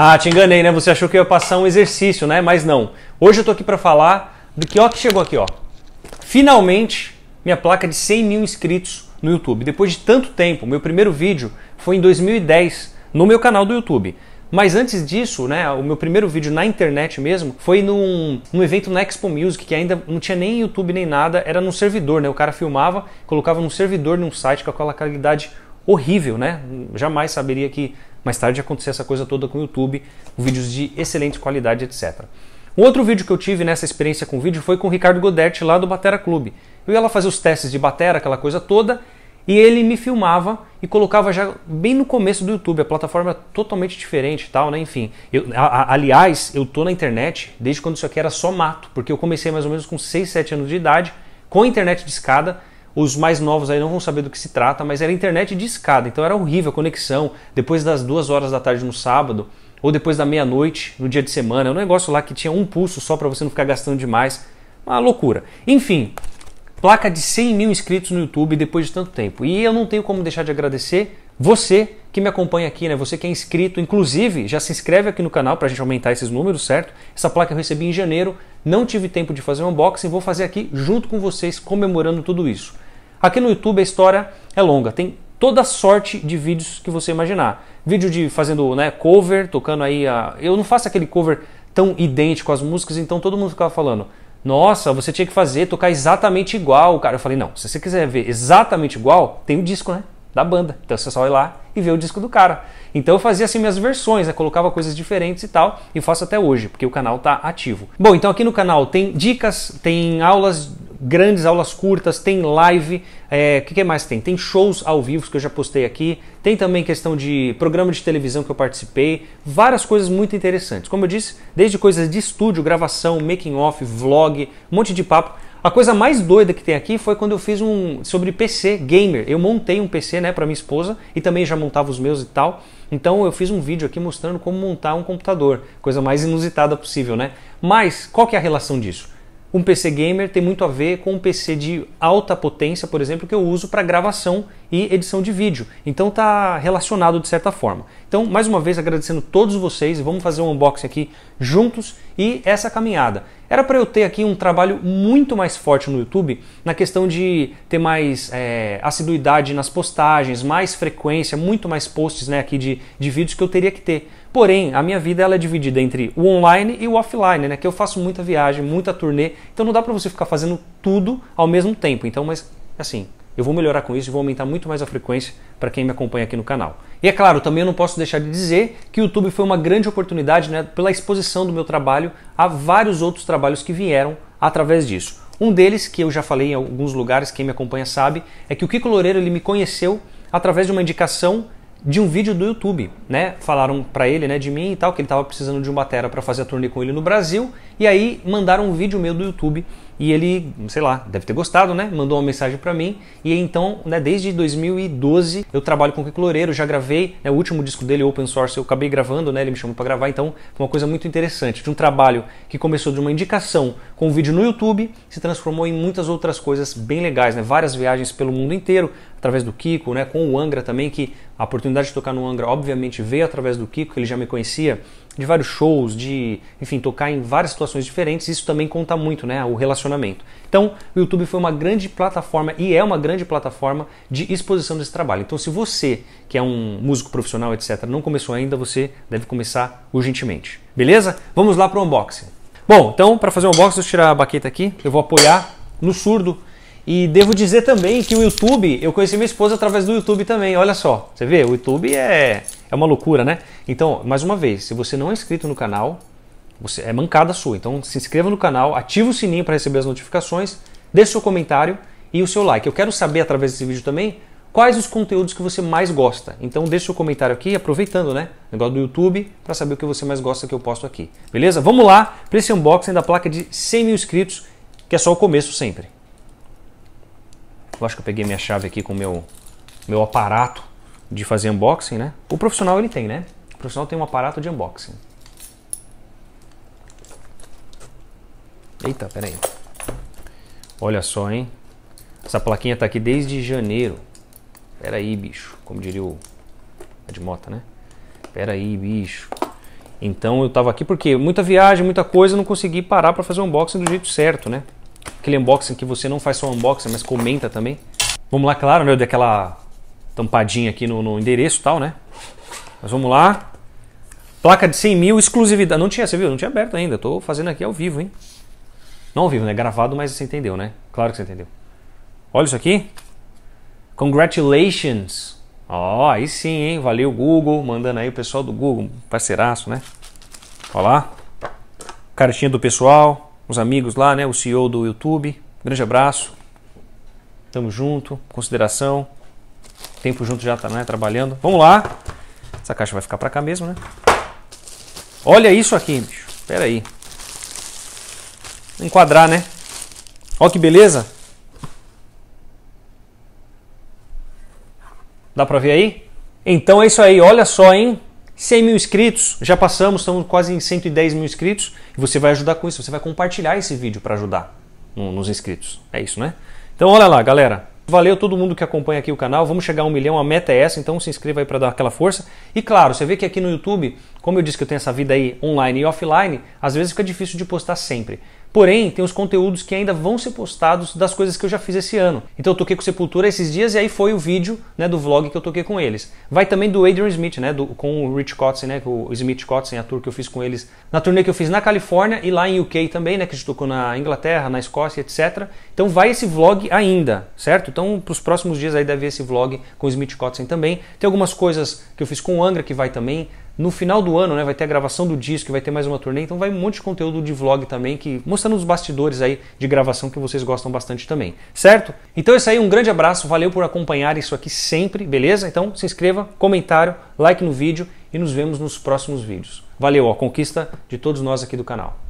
Ah, te enganei, né? Você achou que eu ia passar um exercício, né? Mas não. Hoje eu tô aqui para falar do que ó que chegou aqui, ó. Finalmente, minha placa de 100 mil inscritos no YouTube. Depois de tanto tempo, meu primeiro vídeo foi em 2010 no meu canal do YouTube. Mas antes disso, né, o meu primeiro vídeo na internet mesmo foi num, num evento na Expo Music, que ainda não tinha nem YouTube nem nada, era num servidor, né? O cara filmava, colocava num servidor num site com aquela qualidade horrível, né? Jamais saberia que mais tarde acontecer essa coisa toda com o YouTube, vídeos de excelente qualidade, etc. Um outro vídeo que eu tive nessa experiência com vídeo foi com o Ricardo Godetti lá do Batera Clube. Eu ia lá fazer os testes de batera, aquela coisa toda, e ele me filmava e colocava já bem no começo do YouTube, a plataforma é totalmente diferente e tal, né? Enfim, eu, a, a, aliás, eu tô na internet desde quando isso aqui era só mato, porque eu comecei mais ou menos com 6, 7 anos de idade, com a internet de escada, os mais novos aí não vão saber do que se trata, mas era internet de escada, então era horrível a conexão. Depois das duas horas da tarde no sábado, ou depois da meia-noite no dia de semana, é um negócio lá que tinha um pulso só para você não ficar gastando demais. Uma loucura. Enfim, placa de 100 mil inscritos no YouTube depois de tanto tempo. E eu não tenho como deixar de agradecer você que me acompanha aqui, né? Você que é inscrito, inclusive, já se inscreve aqui no canal para a gente aumentar esses números, certo? Essa placa eu recebi em janeiro, não tive tempo de fazer um unboxing, vou fazer aqui junto com vocês comemorando tudo isso. Aqui no YouTube a história é longa, tem toda sorte de vídeos que você imaginar. Vídeo de fazendo, né, cover, tocando aí a... eu não faço aquele cover tão idêntico às músicas, então todo mundo ficava falando: "Nossa, você tinha que fazer tocar exatamente igual". Cara, eu falei: "Não, se você quiser ver exatamente igual, tem o um disco, né?" da banda. Então você só vai lá e vê o disco do cara. Então eu fazia assim minhas versões, né? colocava coisas diferentes e tal, e faço até hoje, porque o canal tá ativo. Bom, então aqui no canal tem dicas, tem aulas grandes, aulas curtas, tem live, é, o que, que, mais tem? Tem shows ao vivo que eu já postei aqui, tem também questão de programa de televisão que eu participei, várias coisas muito interessantes. Como eu disse, desde coisas de estúdio, gravação, making off, vlog, um monte de papo a coisa mais doida que tem aqui foi quando eu fiz um sobre PC gamer. Eu montei um PC, né, para minha esposa e também já montava os meus e tal. Então eu fiz um vídeo aqui mostrando como montar um computador, coisa mais inusitada possível, né? Mas qual que é a relação disso? Um PC gamer tem muito a ver com um PC de alta potência, por exemplo, que eu uso para gravação e edição de vídeo. Então tá relacionado de certa forma. Então, mais uma vez agradecendo todos vocês, vamos fazer um unboxing aqui juntos e essa caminhada. Era para eu ter aqui um trabalho muito mais forte no YouTube na questão de ter mais é, assiduidade nas postagens, mais frequência, muito mais posts né, aqui de, de vídeos que eu teria que ter. Porém, a minha vida ela é dividida entre o online e o offline, né? Que eu faço muita viagem, muita turnê, então não dá para você ficar fazendo tudo ao mesmo tempo. Então, mas assim, eu vou melhorar com isso e vou aumentar muito mais a frequência para quem me acompanha aqui no canal. E é claro, também eu não posso deixar de dizer que o YouTube foi uma grande oportunidade né, pela exposição do meu trabalho a vários outros trabalhos que vieram através disso. Um deles, que eu já falei em alguns lugares, quem me acompanha sabe, é que o Kiko Loureiro ele me conheceu através de uma indicação de um vídeo do YouTube, né? Falaram para ele, né, de mim e tal, que ele estava precisando de um batera para fazer a turnê com ele no Brasil, e aí mandaram um vídeo meu do YouTube e ele, sei lá, deve ter gostado, né? Mandou uma mensagem para mim. E então, né, desde 2012 eu trabalho com o Kiko Loureiro, já gravei, né, o último disco dele, Open Source, eu acabei gravando, né? Ele me chamou para gravar, então foi uma coisa muito interessante. De um trabalho que começou de uma indicação com um vídeo no YouTube, se transformou em muitas outras coisas bem legais, né? Várias viagens pelo mundo inteiro, através do Kiko, né? Com o Angra também, que a oportunidade de tocar no Angra obviamente veio através do Kiko, que ele já me conhecia de vários shows, de, enfim, tocar em várias situações diferentes, isso também conta muito, né, o relacionamento. Então, o YouTube foi uma grande plataforma e é uma grande plataforma de exposição desse trabalho. Então, se você, que é um músico profissional, etc, não começou ainda, você deve começar urgentemente. Beleza? Vamos lá para o unboxing. Bom, então, para fazer o unboxing, deixa eu tirar a baqueta aqui, eu vou apoiar no surdo e devo dizer também que o YouTube, eu conheci minha esposa através do YouTube também. Olha só, você vê, o YouTube é, é uma loucura, né? Então, mais uma vez, se você não é inscrito no canal, você é mancada sua. Então, se inscreva no canal, ative o sininho para receber as notificações, deixe seu comentário e o seu like. Eu quero saber através desse vídeo também quais os conteúdos que você mais gosta. Então, deixe seu comentário aqui, aproveitando, né? O negócio do YouTube, para saber o que você mais gosta que eu posto aqui. Beleza? Vamos lá para esse unboxing da placa de 100 mil inscritos, que é só o começo sempre. Eu acho que eu peguei minha chave aqui com o meu, meu aparato de fazer unboxing, né? O profissional ele tem, né? O profissional tem um aparato de unboxing. Eita, peraí. Olha só, hein? Essa plaquinha tá aqui desde janeiro. Peraí, bicho. Como diria o Edmota, né? Peraí, bicho. Então eu tava aqui porque muita viagem, muita coisa, não consegui parar para fazer o unboxing do jeito certo, né? aquele unboxing que você não faz só unboxing, mas comenta também. Vamos lá, claro, né? Eu dei aquela tampadinha aqui no, no endereço e tal, né? Mas vamos lá. Placa de 100 mil, exclusividade. Não tinha, você viu? Não tinha aberto ainda. Tô fazendo aqui ao vivo, hein? Não ao vivo, né? Gravado, mas você entendeu, né? Claro que você entendeu. Olha isso aqui. Congratulations. Ó, oh, aí sim, hein? Valeu, Google. Mandando aí o pessoal do Google. Parceiraço, né? Olha lá. Cartinha do pessoal os amigos lá, né? O CEO do YouTube. Grande abraço. Tamo junto. Consideração. Tempo junto já tá, né? Trabalhando. Vamos lá. Essa caixa vai ficar para cá mesmo, né? Olha isso aqui, bicho. Pera aí. Vou enquadrar, né? Olha que beleza. Dá pra ver aí? Então é isso aí. Olha só, hein? 100 mil inscritos, já passamos, estamos quase em 110 mil inscritos. E você vai ajudar com isso, você vai compartilhar esse vídeo para ajudar nos inscritos. É isso, né? Então olha lá, galera. Valeu todo mundo que acompanha aqui o canal. Vamos chegar a um milhão, a meta é essa, então se inscreva aí para dar aquela força. E claro, você vê que aqui no YouTube, como eu disse que eu tenho essa vida aí online e offline, às vezes fica difícil de postar sempre. Porém, tem os conteúdos que ainda vão ser postados das coisas que eu já fiz esse ano. Então eu toquei com Sepultura esses dias e aí foi o vídeo né, do vlog que eu toquei com eles. Vai também do Adrian Smith, né, do, com o Rich cotsen né, o Smith cotsen a tour que eu fiz com eles, na turnê que eu fiz na Califórnia e lá em UK também, né, que a gente tocou na Inglaterra, na Escócia, etc. Então vai esse vlog ainda, certo? Então para os próximos dias aí deve haver esse vlog com o Smith cotsen também. Tem algumas coisas que eu fiz com o Angra que vai também, no final do ano, né, vai ter a gravação do disco, vai ter mais uma turnê, então vai um monte de conteúdo de vlog também, que mostrando os bastidores aí de gravação que vocês gostam bastante também, certo? Então é isso aí, um grande abraço, valeu por acompanhar isso aqui sempre, beleza? Então se inscreva, comentário, like no vídeo e nos vemos nos próximos vídeos. Valeu, ó, conquista de todos nós aqui do canal.